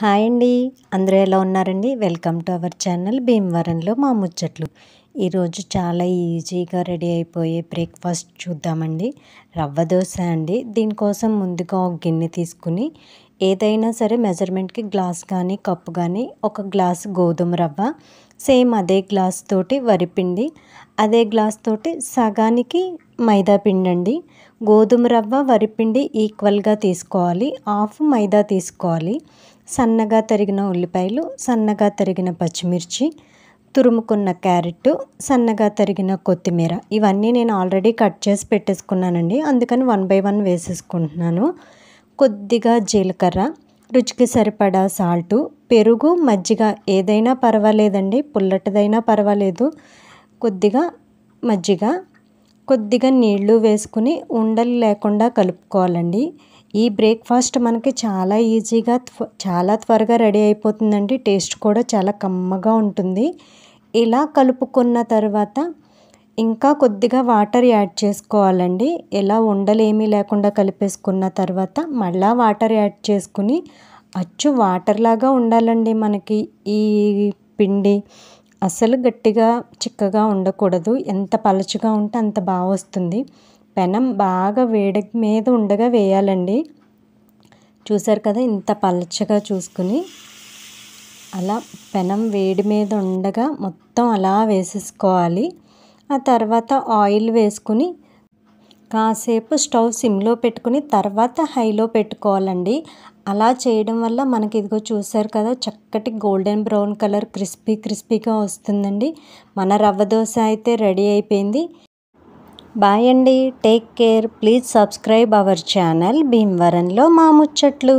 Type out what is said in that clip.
hi అండి అందరూ ఎలా ఉన్నారండి వెల్కమ్ టు అవర్ ఛానల్ భీమవరంలో మా ముచ్చట్లు ఈరోజు చాలా ఈజీగా రెడీ అయిపోయే బ్రేక్ఫాస్ట్ చూద్దామండి రవ్వ దోశ అండి దీనికోసం ముందుగా ఒక గిన్నె తీసుకుని ఏదైనా సరే మెజర్మెంట్కి గ్లాస్ కానీ కప్పు కానీ ఒక గ్లాస్ గోధుమ రవ్వ సేమ్ అదే గ్లాస్ తోటి వరిపిండి అదే గ్లాస్ తోటి సగానికి మైదా పిండి అండి గోధుమ రవ్వ వరిపిండి ఈక్వల్గా తీసుకోవాలి హాఫ్ మైదా తీసుకోవాలి సన్నగా తరిగిన ఉల్లిపాయలు సన్నగా తరిగిన పచ్చిమిర్చి తురుముకున్న క్యారెట్ సన్నగా తరిగిన కొత్తిమీర ఇవన్నీ నేను ఆల్రెడీ కట్ చేసి పెట్టేసుకున్నానండి అందుకని వన్ బై వన్ వేసేసుకుంటున్నాను కొద్దిగా జీలకర్ర రుచికి సరిపడా సాల్టు పెరుగు మజ్జిగ ఏదైనా పర్వాలేదండి పుల్లటిదైనా పర్వాలేదు కొద్దిగా మజ్జిగ కొద్దిగా నీళ్లు వేసుకుని ఉండలు లేకుండా కలుపుకోవాలండి ఈ బ్రేక్ఫాస్ట్ మనకి చాలా ఈజీగా చాలా త్వరగా రెడీ అయిపోతుందండి టేస్ట్ కూడా చాలా కమ్మగా ఉంటుంది ఇలా కలుపుకున్న తర్వాత ఇంకా కొద్దిగా వాటర్ యాడ్ చేసుకోవాలండి ఇలా ఉండలు ఏమీ లేకుండా కలిపేసుకున్న తర్వాత మళ్ళా వాటర్ యాడ్ చేసుకుని అచ్చు వాటర్ లాగా ఉండాలండి మనకి ఈ పిండి అసలు గట్టిగా చిక్కగా ఉండకూడదు ఎంత పలచగా ఉంటే అంత బాగా వస్తుంది పెనం బాగా వేడి మీద ఉండగా వేయాలండి చూసారు కదా ఇంత పలచగా చూసుకుని అలా పెనం వేడి మీద ఉండగా మొత్తం అలా వేసేసుకోవాలి ఆ తర్వాత ఆయిల్ వేసుకుని కాసేపు స్టవ్ సిమ్లో పెట్టుకుని తర్వాత హైలో పెట్టుకోవాలండి అలా చేయడం వల్ల మనకి ఇదిగో చూసారు కదా చక్కటి గోల్డెన్ బ్రౌన్ కలర్ క్రిస్పీ క్రిస్పీగా వస్తుందండి మన రవ్వ దోశ అయితే రెడీ అయిపోయింది బాయ్ అండి take care please subscribe our channel భీమవరంలో మా ముచ్చట్లు